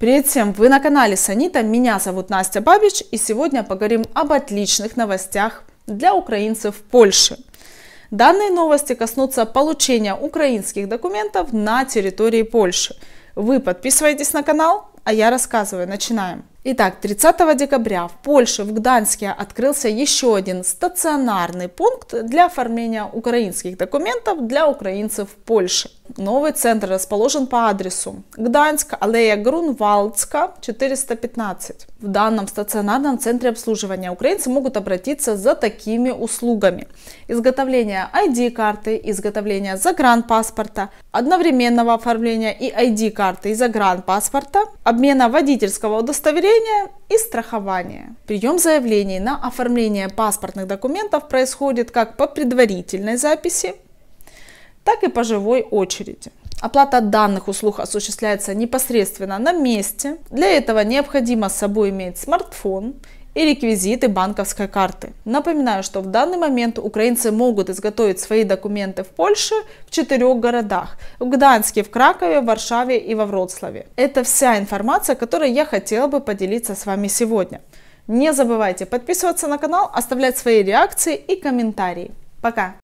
Перед тем вы на канале Санита, меня зовут Настя Бабич и сегодня поговорим об отличных новостях для украинцев в Польше. Данные новости коснутся получения украинских документов на территории Польши. Вы подписывайтесь на канал, а я рассказываю, начинаем. Итак, 30 декабря в Польше, в Гданьске открылся еще один стационарный пункт для оформления украинских документов для украинцев в Польше. Новый центр расположен по адресу Гданьск, аллея Грунвалдска, 415. В данном стационарном центре обслуживания украинцы могут обратиться за такими услугами. Изготовление ID-карты, изготовление загранпаспорта, одновременного оформления и ID-карты и загранпаспорта, обмена водительского удостоверения заявление и страхования. Прием заявлений на оформление паспортных документов происходит как по предварительной записи, так и по живой очереди. Оплата данных услуг осуществляется непосредственно на месте. Для этого необходимо с собой иметь смартфон и реквизиты банковской карты. Напоминаю, что в данный момент украинцы могут изготовить свои документы в Польше в четырех городах в Гданьске, в Кракове, в Варшаве и во Вроцлаве. Это вся информация, которую я хотела бы поделиться с вами сегодня. Не забывайте подписываться на канал, оставлять свои реакции и комментарии. Пока!